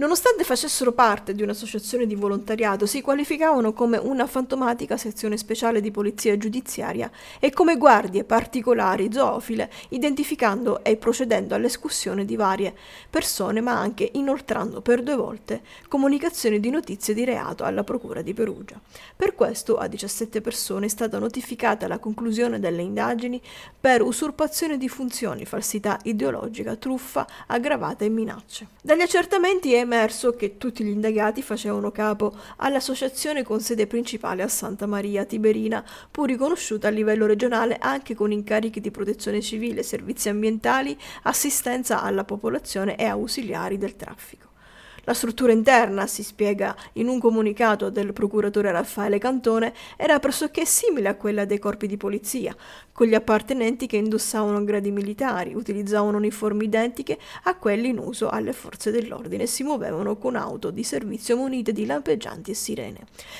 Nonostante facessero parte di un'associazione di volontariato, si qualificavano come una fantomatica sezione speciale di polizia giudiziaria e come guardie particolari zoofile, identificando e procedendo all'escussione di varie persone, ma anche inoltrando per due volte comunicazioni di notizie di reato alla Procura di Perugia. Per questo a 17 persone è stata notificata la conclusione delle indagini per usurpazione di funzioni, falsità ideologica, truffa aggravata e minacce. Dagli accertamenti è emerso che tutti gli indagati facevano capo all'associazione con sede principale a Santa Maria Tiberina, pur riconosciuta a livello regionale anche con incarichi di protezione civile, servizi ambientali, assistenza alla popolazione e ausiliari del traffico. La struttura interna, si spiega in un comunicato del procuratore Raffaele Cantone, era pressoché simile a quella dei corpi di polizia, con gli appartenenti che indossavano gradi militari, utilizzavano uniformi identiche a quelli in uso alle forze dell'ordine e si muovevano con auto di servizio munite di lampeggianti e sirene.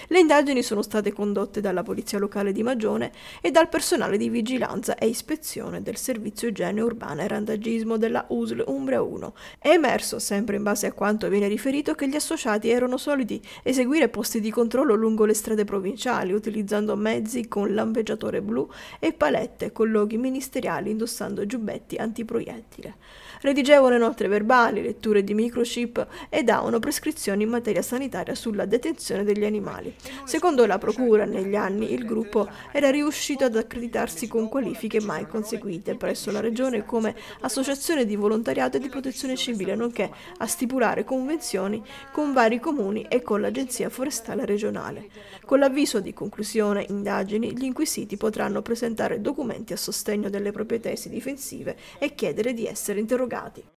Le indagini sono state condotte dalla polizia locale di Magione e dal personale di vigilanza e ispezione del servizio igiene urbana e randagismo della USL Umbria 1. È emerso, sempre in base a quanto viene riferito, riferito che gli associati erano soliti eseguire posti di controllo lungo le strade provinciali, utilizzando mezzi con lampeggiatore blu e palette con loghi ministeriali indossando giubbetti antiproiettile. Redigevano inoltre verbali, letture di microchip e davano prescrizioni in materia sanitaria sulla detenzione degli animali. Secondo la Procura, negli anni il gruppo era riuscito ad accreditarsi con qualifiche mai conseguite presso la Regione come associazione di volontariato e di protezione civile, nonché a stipulare convenzioni comunicazioni con vari comuni e con l'Agenzia Forestale Regionale. Con l'avviso di conclusione indagini, gli inquisiti potranno presentare documenti a sostegno delle proprie tesi difensive e chiedere di essere interrogati.